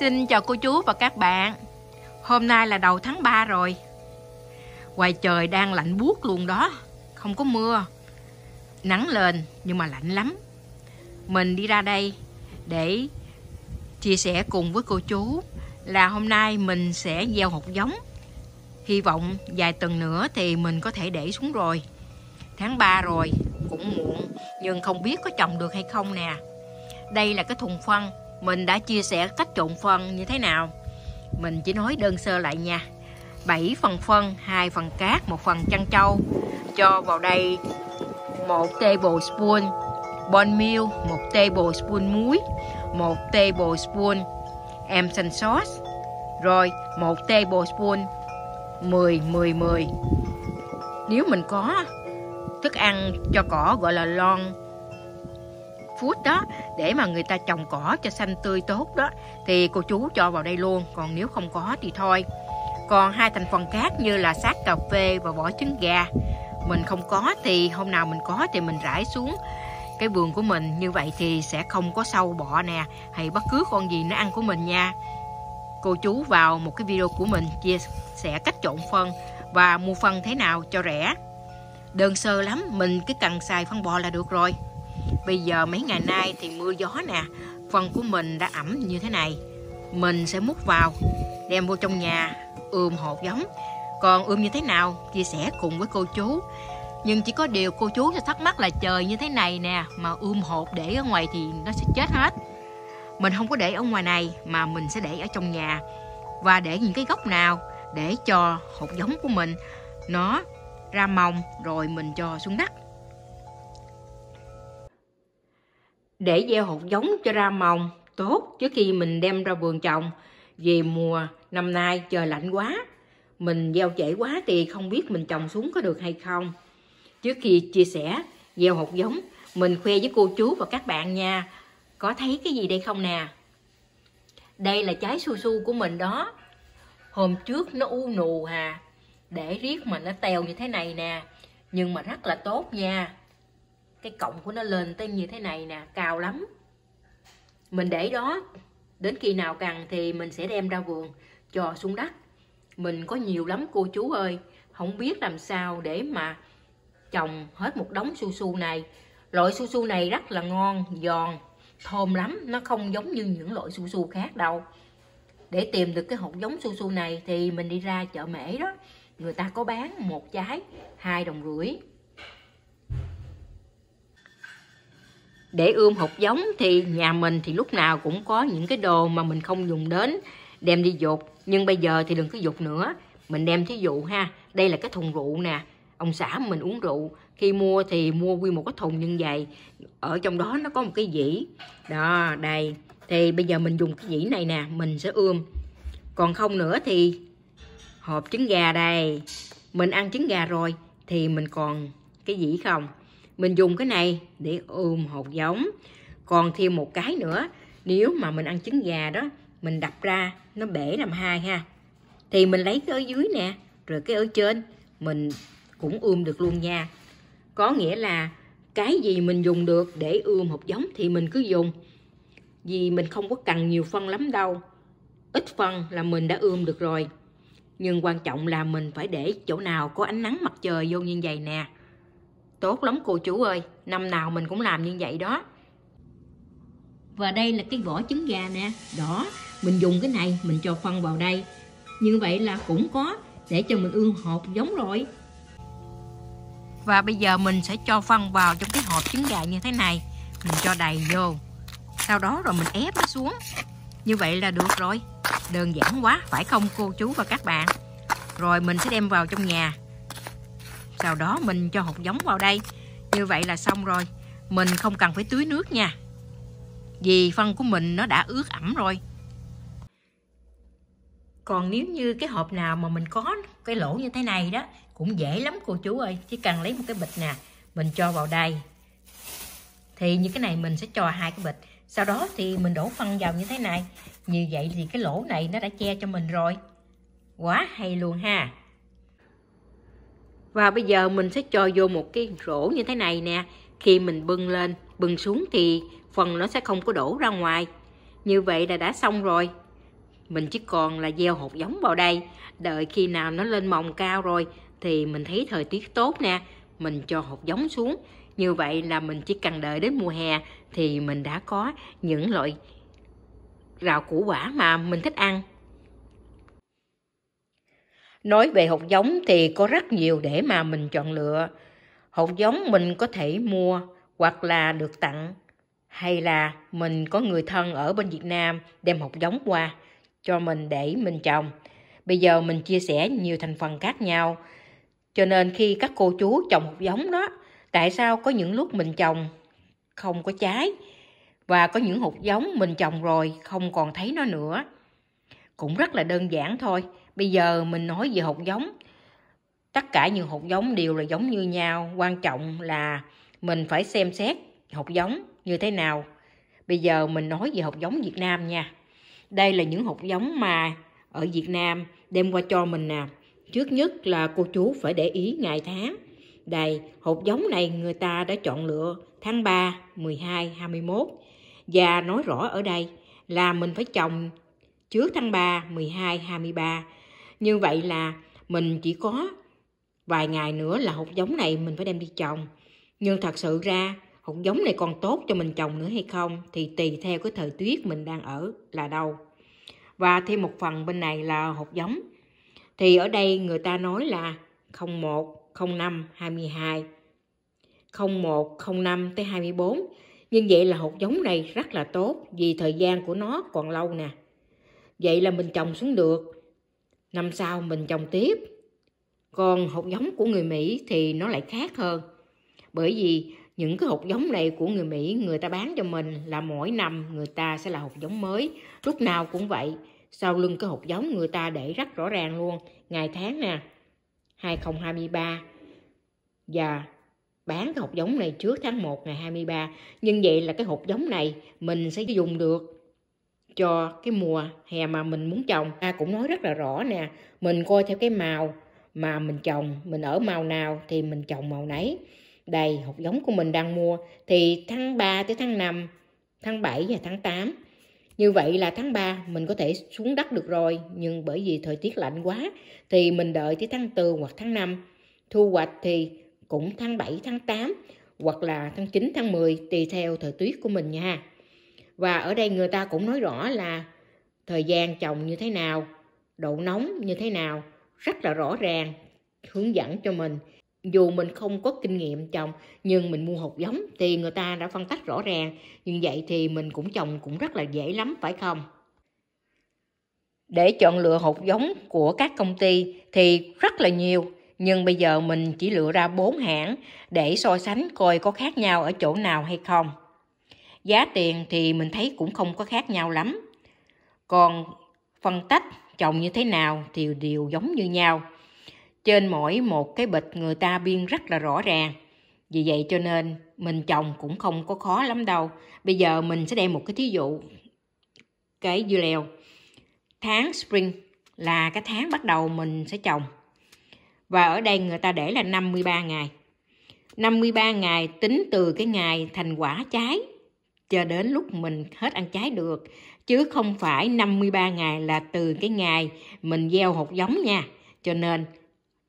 Xin chào cô chú và các bạn Hôm nay là đầu tháng 3 rồi Ngoài trời đang lạnh buốt luôn đó Không có mưa Nắng lên nhưng mà lạnh lắm Mình đi ra đây để chia sẻ cùng với cô chú Là hôm nay mình sẽ gieo hột giống Hy vọng vài tuần nữa thì mình có thể để xuống rồi Tháng 3 rồi cũng muộn Nhưng không biết có trồng được hay không nè Đây là cái thùng phân mình đã chia sẻ cách trộn phân như thế nào Mình chỉ nói đơn sơ lại nha 7 phần phân, 2 phần cát, 1 phần chăn trâu Cho vào đây 1 tablespoon bone meal, 1 tablespoon muối, 1 tablespoon Emson sauce Rồi 1 tablespoon 10, 10, 10 Nếu mình có thức ăn cho cỏ gọi là lon phút đó để mà người ta trồng cỏ cho xanh tươi tốt đó thì cô chú cho vào đây luôn còn nếu không có thì thôi còn hai thành phần khác như là xác cà phê và vỏ trứng gà mình không có thì hôm nào mình có thì mình rải xuống cái vườn của mình như vậy thì sẽ không có sâu bọ nè hay bất cứ con gì nó ăn của mình nha cô chú vào một cái video của mình chia sẻ cách trộn phân và mua phân thế nào cho rẻ đơn sơ lắm mình cứ cần xài phân bò là được rồi Bây giờ mấy ngày nay thì mưa gió nè, phần của mình đã ẩm như thế này. Mình sẽ múc vào, đem vô trong nhà, ươm hột giống. Còn ươm như thế nào, chia sẻ cùng với cô chú. Nhưng chỉ có điều cô chú sẽ thắc mắc là trời như thế này nè, mà ươm hột để ở ngoài thì nó sẽ chết hết. Mình không có để ở ngoài này mà mình sẽ để ở trong nhà. Và để những cái gốc nào để cho hột giống của mình nó ra mồng rồi mình cho xuống đất để gieo hột giống cho ra mồng tốt trước khi mình đem ra vườn trồng vì mùa năm nay trời lạnh quá mình gieo trễ quá thì không biết mình trồng xuống có được hay không trước khi chia sẻ gieo hột giống mình khoe với cô chú và các bạn nha có thấy cái gì đây không nè đây là trái su su của mình đó hôm trước nó u nù hà để riết mà nó tèo như thế này nè nhưng mà rất là tốt nha cái cọng của nó lên tới như thế này nè cao lắm mình để đó đến khi nào cần thì mình sẽ đem ra vườn cho xuống đất mình có nhiều lắm cô chú ơi không biết làm sao để mà trồng hết một đống su su này loại su su này rất là ngon giòn thơm lắm nó không giống như những loại su su khác đâu để tìm được cái hột giống su su này thì mình đi ra chợ mễ đó người ta có bán một trái hai đồng rưỡi để ươm hột giống thì nhà mình thì lúc nào cũng có những cái đồ mà mình không dùng đến đem đi dột nhưng bây giờ thì đừng có dột nữa mình đem thí dụ ha đây là cái thùng rượu nè ông xã mình uống rượu khi mua thì mua quy một cái thùng như vậy ở trong đó nó có một cái dĩ đó đây thì bây giờ mình dùng cái dĩ này nè mình sẽ ươm còn không nữa thì hộp trứng gà đây mình ăn trứng gà rồi thì mình còn cái dĩ không mình dùng cái này để ươm hột giống còn thêm một cái nữa nếu mà mình ăn trứng gà đó mình đập ra nó bể làm hai ha thì mình lấy cái ở dưới nè rồi cái ở trên mình cũng ươm được luôn nha có nghĩa là cái gì mình dùng được để ươm hột giống thì mình cứ dùng vì mình không có cần nhiều phân lắm đâu ít phân là mình đã ươm được rồi nhưng quan trọng là mình phải để chỗ nào có ánh nắng mặt trời vô như vậy nè Tốt lắm cô chú ơi, năm nào mình cũng làm như vậy đó. Và đây là cái vỏ trứng gà nè, đỏ. Mình dùng cái này, mình cho phân vào đây. Như vậy là cũng có để cho mình ương hộp giống rồi. Và bây giờ mình sẽ cho phân vào trong cái hộp trứng gà như thế này. Mình cho đầy vô. Sau đó rồi mình ép nó xuống. Như vậy là được rồi. Đơn giản quá, phải không cô chú và các bạn? Rồi mình sẽ đem vào trong nhà sau đó mình cho hột giống vào đây như vậy là xong rồi mình không cần phải tưới nước nha vì phân của mình nó đã ướt ẩm rồi còn nếu như cái hộp nào mà mình có cái lỗ như thế này đó cũng dễ lắm cô chú ơi chỉ cần lấy một cái bịch nè mình cho vào đây thì như cái này mình sẽ cho hai cái bịch sau đó thì mình đổ phân vào như thế này như vậy thì cái lỗ này nó đã che cho mình rồi quá hay luôn ha và bây giờ mình sẽ cho vô một cái rổ như thế này nè khi mình bưng lên bưng xuống thì phần nó sẽ không có đổ ra ngoài như vậy là đã xong rồi mình chỉ còn là gieo hột giống vào đây đợi khi nào nó lên mồng cao rồi thì mình thấy thời tiết tốt nè mình cho hột giống xuống như vậy là mình chỉ cần đợi đến mùa hè thì mình đã có những loại rau củ quả mà mình thích ăn Nói về hột giống thì có rất nhiều để mà mình chọn lựa. Hột giống mình có thể mua hoặc là được tặng. Hay là mình có người thân ở bên Việt Nam đem hột giống qua cho mình để mình trồng. Bây giờ mình chia sẻ nhiều thành phần khác nhau. Cho nên khi các cô chú trồng hột giống đó, tại sao có những lúc mình trồng không có trái và có những hột giống mình trồng rồi không còn thấy nó nữa. Cũng rất là đơn giản thôi bây giờ mình nói về hột giống tất cả những hột giống đều là giống như nhau quan trọng là mình phải xem xét hột giống như thế nào bây giờ mình nói về hột giống việt nam nha đây là những hột giống mà ở việt nam đem qua cho mình nè trước nhất là cô chú phải để ý ngày tháng đây hột giống này người ta đã chọn lựa tháng 3, 12, 21 và nói rõ ở đây là mình phải trồng trước tháng 3, 12, 23 như vậy là mình chỉ có vài ngày nữa là hột giống này mình phải đem đi trồng nhưng thật sự ra hột giống này còn tốt cho mình trồng nữa hay không thì tùy theo cái thời tiết mình đang ở là đâu và thêm một phần bên này là hột giống thì ở đây người ta nói là 01 05 22 01 05 tới 24 nhưng vậy là hột giống này rất là tốt vì thời gian của nó còn lâu nè vậy là mình trồng xuống được Năm sau mình trồng tiếp. Còn hột giống của người Mỹ thì nó lại khác hơn. Bởi vì những cái hột giống này của người Mỹ người ta bán cho mình là mỗi năm người ta sẽ là hột giống mới. Lúc nào cũng vậy. Sau lưng cái hột giống người ta để rất rõ ràng luôn. Ngày tháng nè. 2023 và bán cái hột giống này trước tháng 1 ngày 23 nhưng vậy là cái hột giống này mình sẽ dùng được cho cái mùa hè mà mình muốn trồng ta cũng nói rất là rõ nè mình coi theo cái màu mà mình trồng mình ở màu nào thì mình trồng màu nấy đây hột giống của mình đang mua thì tháng 3 tới tháng 5 tháng 7 và tháng 8 như vậy là tháng 3 mình có thể xuống đất được rồi nhưng bởi vì thời tiết lạnh quá thì mình đợi tới tháng 4 hoặc tháng 5 thu hoạch thì cũng tháng 7 tháng 8 hoặc là tháng 9 tháng 10 tùy theo thời tiết của mình nha và ở đây người ta cũng nói rõ là thời gian trồng như thế nào độ nóng như thế nào rất là rõ ràng hướng dẫn cho mình dù mình không có kinh nghiệm trồng nhưng mình mua hột giống thì người ta đã phân tách rõ ràng như vậy thì mình cũng trồng cũng rất là dễ lắm phải không để chọn lựa hột giống của các công ty thì rất là nhiều nhưng bây giờ mình chỉ lựa ra bốn hãng để so sánh coi có khác nhau ở chỗ nào hay không Giá tiền thì mình thấy cũng không có khác nhau lắm. Còn phân tách trồng như thế nào thì đều giống như nhau. Trên mỗi một cái bịch người ta biên rất là rõ ràng. Vì vậy cho nên mình trồng cũng không có khó lắm đâu. Bây giờ mình sẽ đem một cái thí dụ. Cái dưa leo. Tháng spring là cái tháng bắt đầu mình sẽ trồng. Và ở đây người ta để là 53 ngày. 53 ngày tính từ cái ngày thành quả trái cho đến lúc mình hết ăn trái được chứ không phải 53 ngày là từ cái ngày mình gieo hột giống nha cho nên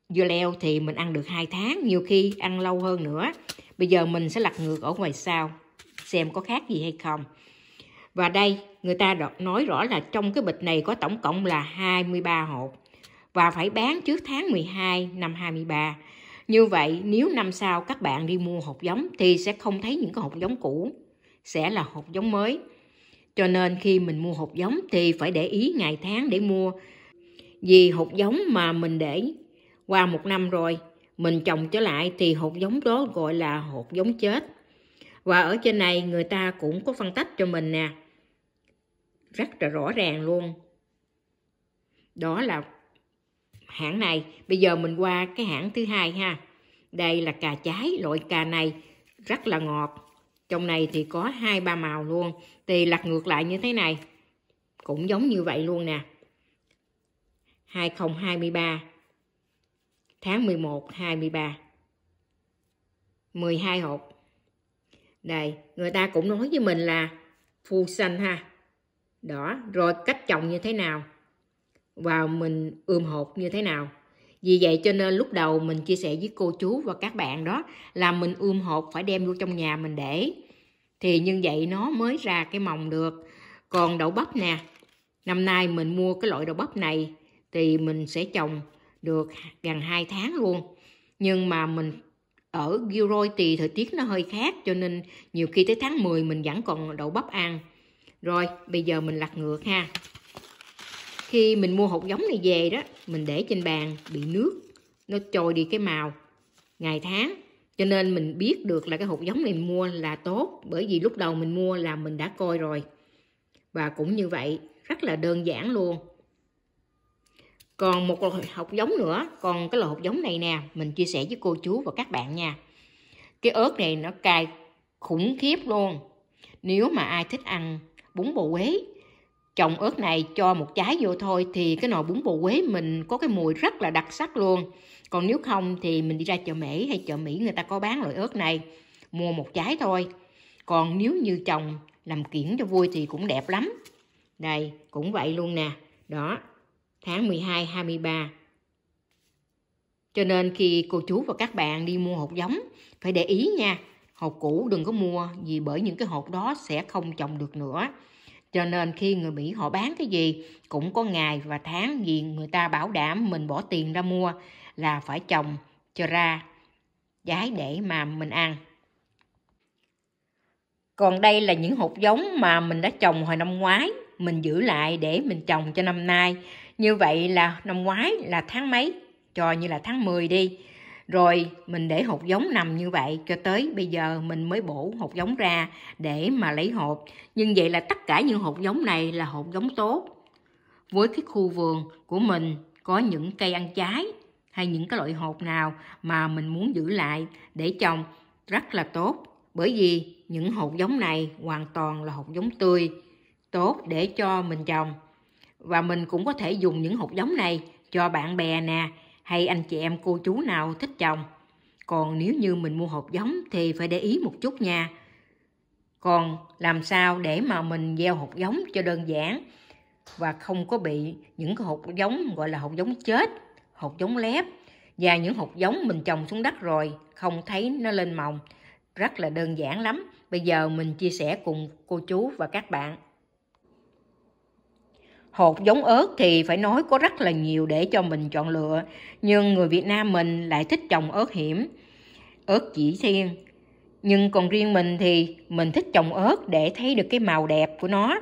dưa leo thì mình ăn được hai tháng nhiều khi ăn lâu hơn nữa bây giờ mình sẽ lật ngược ở ngoài sau xem có khác gì hay không và đây người ta nói rõ là trong cái bịch này có tổng cộng là 23 hột và phải bán trước tháng 12 năm 23 như vậy nếu năm sau các bạn đi mua hột giống thì sẽ không thấy những cái hột giống cũ sẽ là hột giống mới. Cho nên khi mình mua hột giống thì phải để ý ngày tháng để mua. Vì hột giống mà mình để qua một năm rồi, mình trồng trở lại thì hột giống đó gọi là hột giống chết. Và ở trên này người ta cũng có phân tách cho mình nè. Rất là rõ ràng luôn. Đó là hãng này. Bây giờ mình qua cái hãng thứ hai ha. Đây là cà trái, loại cà này rất là ngọt trong này thì có hai ba màu luôn thì lật ngược lại như thế này cũng giống như vậy luôn nè 2023 tháng 11 23 12 hộp đây người ta cũng nói với mình là phu xanh ha đó rồi cách trồng như thế nào và mình ươm hộp như thế nào vì vậy cho nên lúc đầu mình chia sẻ với cô chú và các bạn đó là mình ươm hộp phải đem vô trong nhà mình để. Thì như vậy nó mới ra cái mồng được. Còn đậu bắp nè, năm nay mình mua cái loại đậu bắp này thì mình sẽ trồng được gần 2 tháng luôn. Nhưng mà mình ở Gilroy thì thời tiết nó hơi khác cho nên nhiều khi tới tháng 10 mình vẫn còn đậu bắp ăn. Rồi, bây giờ mình lặt ngược ha khi mình mua hột giống này về đó mình để trên bàn bị nước nó trôi đi cái màu ngày tháng cho nên mình biết được là cái hột giống này mình mua là tốt bởi vì lúc đầu mình mua là mình đã coi rồi và cũng như vậy rất là đơn giản luôn còn một loại hột giống nữa còn cái loại hột giống này nè mình chia sẻ với cô chú và các bạn nha cái ớt này nó cay khủng khiếp luôn nếu mà ai thích ăn bún bò quế Trồng ớt này cho một trái vô thôi thì cái nồi bún bò Quế mình có cái mùi rất là đặc sắc luôn. Còn nếu không thì mình đi ra chợ Mỹ hay chợ Mỹ người ta có bán loại ớt này. Mua một trái thôi. Còn nếu như trồng làm kiển cho vui thì cũng đẹp lắm. Đây, cũng vậy luôn nè. Đó, tháng 12, 23. Cho nên khi cô chú và các bạn đi mua hột giống, phải để ý nha. Hột cũ đừng có mua vì bởi những cái hột đó sẽ không trồng được nữa. Cho nên khi người Mỹ họ bán cái gì cũng có ngày và tháng gì người ta bảo đảm mình bỏ tiền ra mua là phải trồng cho ra trái để mà mình ăn. Còn đây là những hột giống mà mình đã trồng hồi năm ngoái, mình giữ lại để mình trồng cho năm nay. Như vậy là năm ngoái là tháng mấy, cho như là tháng 10 đi rồi mình để hột giống nằm như vậy cho tới bây giờ mình mới bổ hột giống ra để mà lấy hột nhưng vậy là tất cả những hột giống này là hột giống tốt với cái khu vườn của mình có những cây ăn trái hay những cái loại hột nào mà mình muốn giữ lại để trồng rất là tốt bởi vì những hột giống này hoàn toàn là hột giống tươi tốt để cho mình trồng và mình cũng có thể dùng những hột giống này cho bạn bè nè hay anh chị em cô chú nào thích trồng. Còn nếu như mình mua hộp giống thì phải để ý một chút nha. Còn làm sao để mà mình gieo hộp giống cho đơn giản và không có bị những cái hột giống gọi là hộp giống chết, hộp giống lép và những hộp giống mình trồng xuống đất rồi không thấy nó lên mồng. Rất là đơn giản lắm. Bây giờ mình chia sẻ cùng cô chú và các bạn. Hột giống ớt thì phải nói có rất là nhiều để cho mình chọn lựa, nhưng người Việt Nam mình lại thích trồng ớt hiểm, ớt chỉ thiên. Nhưng còn riêng mình thì mình thích trồng ớt để thấy được cái màu đẹp của nó.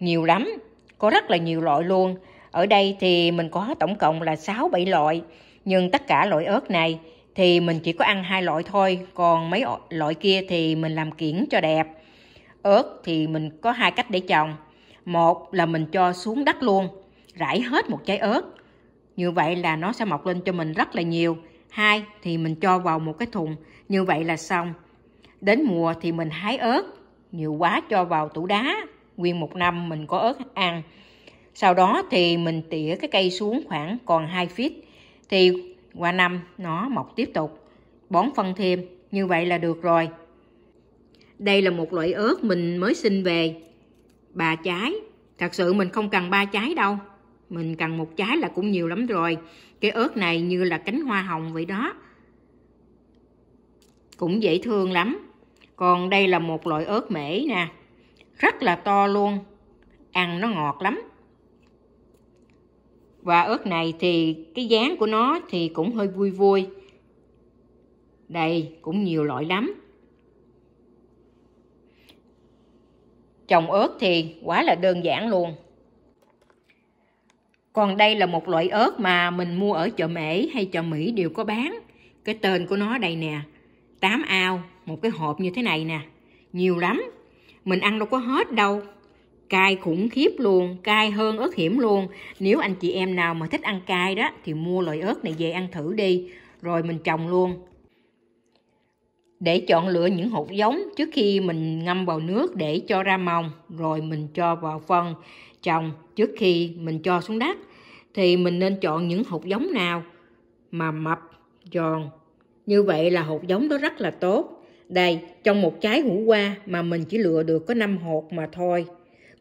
Nhiều lắm, có rất là nhiều loại luôn. Ở đây thì mình có tổng cộng là sáu bảy loại, nhưng tất cả loại ớt này thì mình chỉ có ăn hai loại thôi, còn mấy loại kia thì mình làm kiển cho đẹp. Ớt thì mình có hai cách để trồng một là mình cho xuống đất luôn, rải hết một trái ớt. Như vậy là nó sẽ mọc lên cho mình rất là nhiều. Hai thì mình cho vào một cái thùng, như vậy là xong. Đến mùa thì mình hái ớt, nhiều quá cho vào tủ đá, nguyên một năm mình có ớt ăn. Sau đó thì mình tỉa cái cây xuống khoảng còn 2 feet thì qua năm nó mọc tiếp tục. Bón phân thêm, như vậy là được rồi. Đây là một loại ớt mình mới sinh về, Ba trái, thật sự mình không cần ba trái đâu. Mình cần một trái là cũng nhiều lắm rồi. Cái ớt này như là cánh hoa hồng vậy đó. Cũng dễ thương lắm. Còn đây là một loại ớt mễ nè. Rất là to luôn. Ăn nó ngọt lắm. Và ớt này thì cái dáng của nó thì cũng hơi vui vui. Đây cũng nhiều loại lắm. Trồng ớt thì quá là đơn giản luôn. Còn đây là một loại ớt mà mình mua ở chợ Mễ hay chợ Mỹ đều có bán. Cái tên của nó đây nè, 8 ao, một cái hộp như thế này nè, nhiều lắm. Mình ăn đâu có hết đâu, cay khủng khiếp luôn, cay hơn ớt hiểm luôn. Nếu anh chị em nào mà thích ăn cay đó thì mua loại ớt này về ăn thử đi, rồi mình trồng luôn để chọn lựa những hột giống trước khi mình ngâm vào nước để cho ra mồng rồi mình cho vào phân trồng trước khi mình cho xuống đất thì mình nên chọn những hột giống nào mà mập giòn như vậy là hột giống đó rất là tốt đây trong một trái hũ qua mà mình chỉ lựa được có 5 hột mà thôi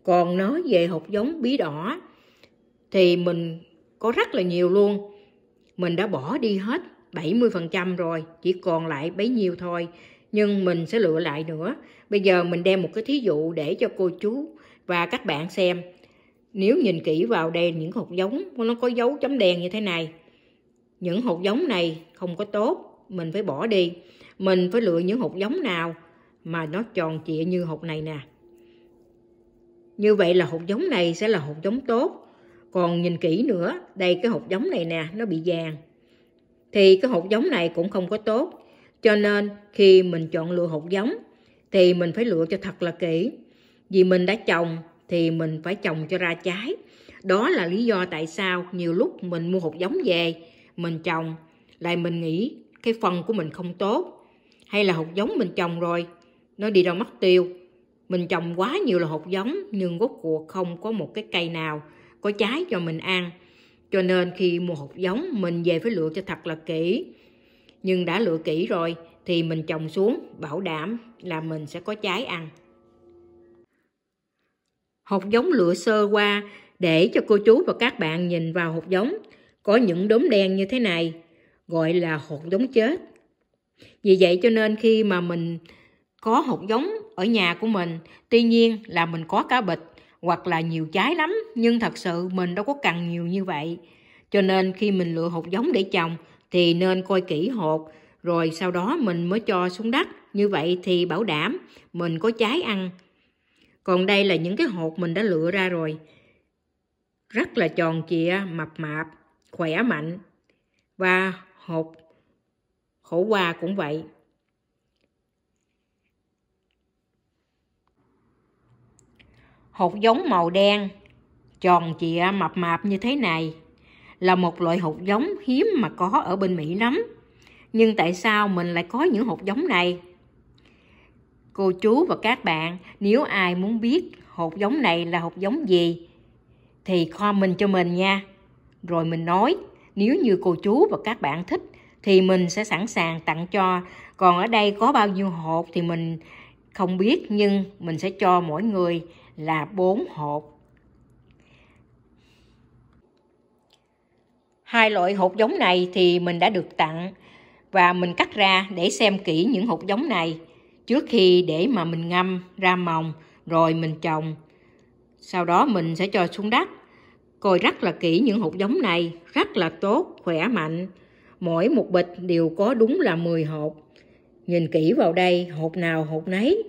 còn nói về hột giống bí đỏ thì mình có rất là nhiều luôn mình đã bỏ đi hết 70% rồi, chỉ còn lại bấy nhiêu thôi. Nhưng mình sẽ lựa lại nữa. Bây giờ mình đem một cái thí dụ để cho cô chú và các bạn xem. Nếu nhìn kỹ vào đây những hột giống, nó có dấu chấm đen như thế này. Những hột giống này không có tốt, mình phải bỏ đi. Mình phải lựa những hột giống nào mà nó tròn trịa như hột này nè. Như vậy là hột giống này sẽ là hột giống tốt. Còn nhìn kỹ nữa, đây cái hột giống này nè, nó bị vàng thì cái hột giống này cũng không có tốt. Cho nên khi mình chọn lựa hột giống thì mình phải lựa cho thật là kỹ. Vì mình đã trồng thì mình phải trồng cho ra trái. Đó là lý do tại sao nhiều lúc mình mua hột giống về, mình trồng, lại mình nghĩ cái phần của mình không tốt. Hay là hột giống mình trồng rồi, nó đi đâu mất tiêu. Mình trồng quá nhiều là hột giống nhưng gốc cuộc không có một cái cây nào có trái cho mình ăn. Cho nên khi mua hột giống mình về phải lựa cho thật là kỹ. Nhưng đã lựa kỹ rồi thì mình trồng xuống bảo đảm là mình sẽ có trái ăn. Hột giống lựa sơ qua để cho cô chú và các bạn nhìn vào hột giống có những đốm đen như thế này gọi là hột giống chết. Vì vậy cho nên khi mà mình có hột giống ở nhà của mình, tuy nhiên là mình có cá bịch hoặc là nhiều trái lắm nhưng thật sự mình đâu có cần nhiều như vậy cho nên khi mình lựa hột giống để trồng thì nên coi kỹ hột rồi sau đó mình mới cho xuống đất như vậy thì bảo đảm mình có trái ăn còn đây là những cái hột mình đã lựa ra rồi rất là tròn trịa mập mạp khỏe mạnh và hột khổ qua cũng vậy Hột giống màu đen, tròn trịa mập mạp như thế này là một loại hột giống hiếm mà có ở bên Mỹ lắm. Nhưng tại sao mình lại có những hột giống này? Cô chú và các bạn, nếu ai muốn biết hột giống này là hột giống gì thì comment cho mình nha. Rồi mình nói, nếu như cô chú và các bạn thích thì mình sẽ sẵn sàng tặng cho. Còn ở đây có bao nhiêu hột thì mình không biết nhưng mình sẽ cho mỗi người là 4 hột. Hai loại hột giống này thì mình đã được tặng và mình cắt ra để xem kỹ những hột giống này trước khi để mà mình ngâm ra mồng rồi mình trồng. Sau đó mình sẽ cho xuống đất. Coi rất là kỹ những hột giống này, rất là tốt, khỏe mạnh. Mỗi một bịch đều có đúng là 10 hột. Nhìn kỹ vào đây, hột nào hột nấy,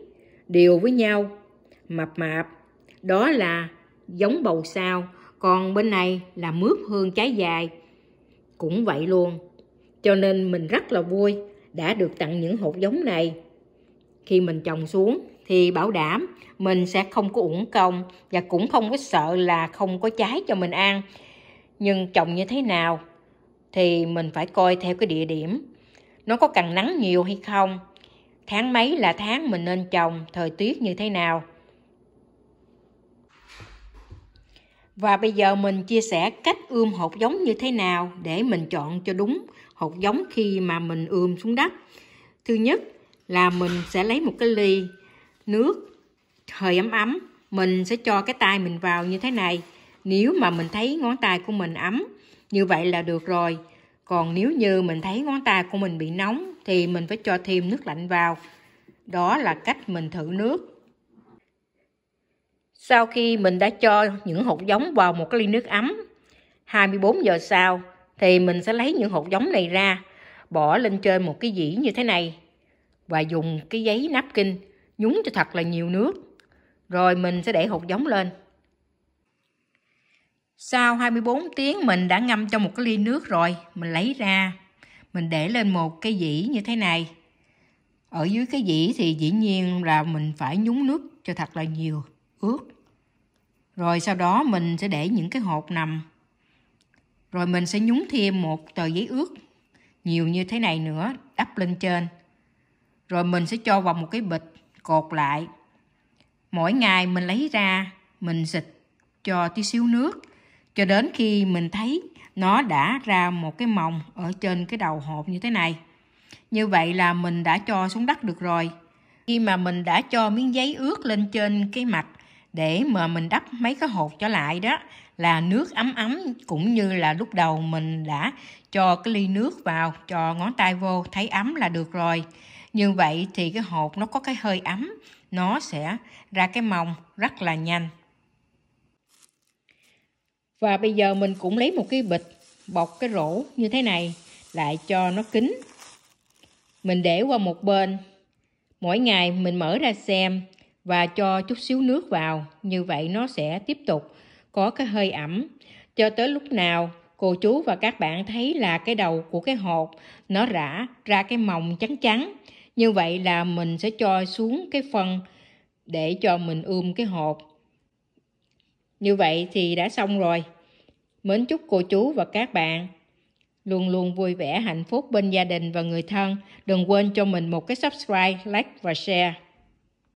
đều với nhau, mập mạp đó là giống bầu sao còn bên này là mướp hương trái dài cũng vậy luôn cho nên mình rất là vui đã được tặng những hột giống này khi mình trồng xuống thì bảo đảm mình sẽ không có uổng công và cũng không có sợ là không có trái cho mình ăn nhưng trồng như thế nào thì mình phải coi theo cái địa điểm nó có cần nắng nhiều hay không tháng mấy là tháng mình nên trồng thời tiết như thế nào Và bây giờ mình chia sẻ cách ươm hột giống như thế nào để mình chọn cho đúng hột giống khi mà mình ươm xuống đất. Thứ nhất là mình sẽ lấy một cái ly nước hơi ấm ấm, mình sẽ cho cái tay mình vào như thế này. Nếu mà mình thấy ngón tay của mình ấm, như vậy là được rồi. Còn nếu như mình thấy ngón tay của mình bị nóng thì mình phải cho thêm nước lạnh vào. Đó là cách mình thử nước sau khi mình đã cho những hột giống vào một cái ly nước ấm 24 giờ sau thì mình sẽ lấy những hột giống này ra bỏ lên trên một cái dĩ như thế này và dùng cái giấy nắp kinh nhúng cho thật là nhiều nước rồi mình sẽ để hột giống lên sau 24 tiếng mình đã ngâm trong một cái ly nước rồi mình lấy ra mình để lên một cái dĩ như thế này ở dưới cái dĩ thì dĩ nhiên là mình phải nhúng nước cho thật là nhiều ướt. Rồi sau đó mình sẽ để những cái hộp nằm. Rồi mình sẽ nhúng thêm một tờ giấy ướt nhiều như thế này nữa đắp lên trên. Rồi mình sẽ cho vào một cái bịch cột lại. Mỗi ngày mình lấy ra, mình xịt cho tí xíu nước cho đến khi mình thấy nó đã ra một cái mồng ở trên cái đầu hộp như thế này. Như vậy là mình đã cho xuống đất được rồi. Khi mà mình đã cho miếng giấy ướt lên trên cái mặt để mà mình đắp mấy cái hột trở lại đó là nước ấm ấm cũng như là lúc đầu mình đã cho cái ly nước vào cho ngón tay vô thấy ấm là được rồi như vậy thì cái hột nó có cái hơi ấm nó sẽ ra cái mồng rất là nhanh và bây giờ mình cũng lấy một cái bịch bọc cái rổ như thế này lại cho nó kín mình để qua một bên mỗi ngày mình mở ra xem và cho chút xíu nước vào, như vậy nó sẽ tiếp tục có cái hơi ẩm. Cho tới lúc nào cô chú và các bạn thấy là cái đầu của cái hộp nó rã ra cái mòng trắng trắng. Như vậy là mình sẽ cho xuống cái phần để cho mình ươm cái hộp Như vậy thì đã xong rồi. Mến chúc cô chú và các bạn luôn luôn vui vẻ hạnh phúc bên gia đình và người thân. Đừng quên cho mình một cái subscribe, like và share.